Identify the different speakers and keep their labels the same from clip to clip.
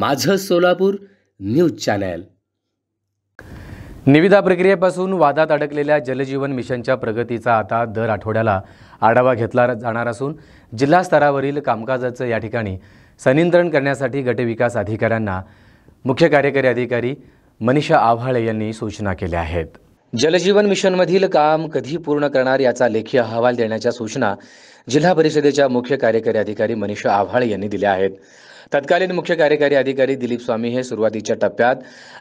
Speaker 1: माझं Solapur news channel निविदा प्रक्रियेपासून वादात अडकलेल्या जलजीवन मिशनच्या प्रगतीचा आता दर आठवड्याला आढावा घेतला जाणार असून जिल्हा स्तरावरील कामकाजाचं या ठिकाणी सनियंत्रण करण्यासाठी गटविकास अधिकाऱ्यांना मुख्य कार्यकारी अधिकारी मनीषा आव्हाळे यांनी सूचना केल्या आहेत जलजीवन मिशनमधील काम कधी पूर्ण करणार याचा लेखी अहवाल देण्याच्या सूचना जिल्हा परिषदेच्या मुख्य कार्यकारी अधिकारी मनीषा आव्हाळ यांनी दिल्या आहेत तत्कालीन मुख्य कार्यकारी अधिकारी दिलीप स्वामी हे सुरुवातीच्या टप्प्यात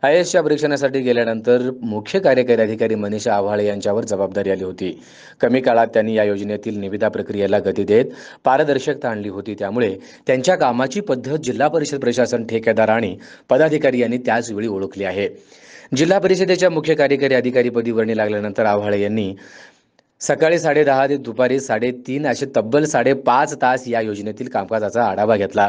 Speaker 1: आय परीक्षणासाठी गेल्यानंतर मुख्य कार्यकारी अधिकारी मनीषा आव्हाळे यांच्यावर जबाबदारी आली होती कमी काळात त्यांनी या योजनेतील निविदा प्रक्रियेला गती देत पारदर्शकता आणली होती त्यामुळे त्यांच्या कामाची पद्धत जिल्हा परिषद प्रशासन ठेकेदार आणि पदाधिकारी यांनी त्याचवेळी ओळखली आहे जिल्हा परिषदेच्या मुख्य कार्यकारी अधिकारी अध्यक्षपदी वर्णी लागल्यानंतर आव्हाळे यांनी सकाळी साडेदहा ते दुपारी साडेतीन असे तब्बल साडेपाच तास या योजनेतील कामकाजाचा आढावा घेतला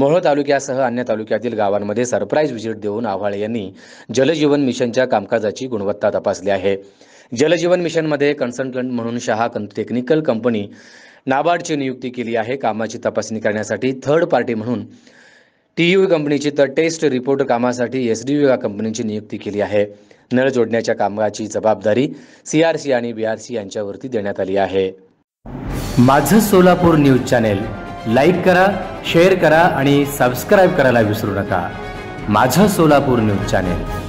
Speaker 1: मोहोळ तालुक्यासह अन्य तालुक्यातील गावांमध्ये सरप्राईज व्हिजिट देऊन आव्हाळे यांनी जलजीवन मिशनच्या कामकाजाची गुणवत्ता तपासली आहे जलजीवन मिशनमध्ये कन्सल्टंट म्हणून शहा टेक्निकल कंपनी नाबार्डची नियुक्ती केली आहे कामाची तपासणी करण्यासाठी थर्ड पार्टी म्हणून टीयू कंपनीची तर टेस्ट रिपोर्टर कामासाठी एस डी या कंपनीची नियुक्ती केली आहे नळ जोडण्याच्या कामाची जबाबदारी सीआरसी आणि बी आर सी यांच्यावरती देण्यात आली आहे माझं सोलापूर न्यूज चॅनेल लाईक करा शेअर करा आणि सबस्क्राईब करायला विसरू नका माझं सोलापूर न्यूज चॅनेल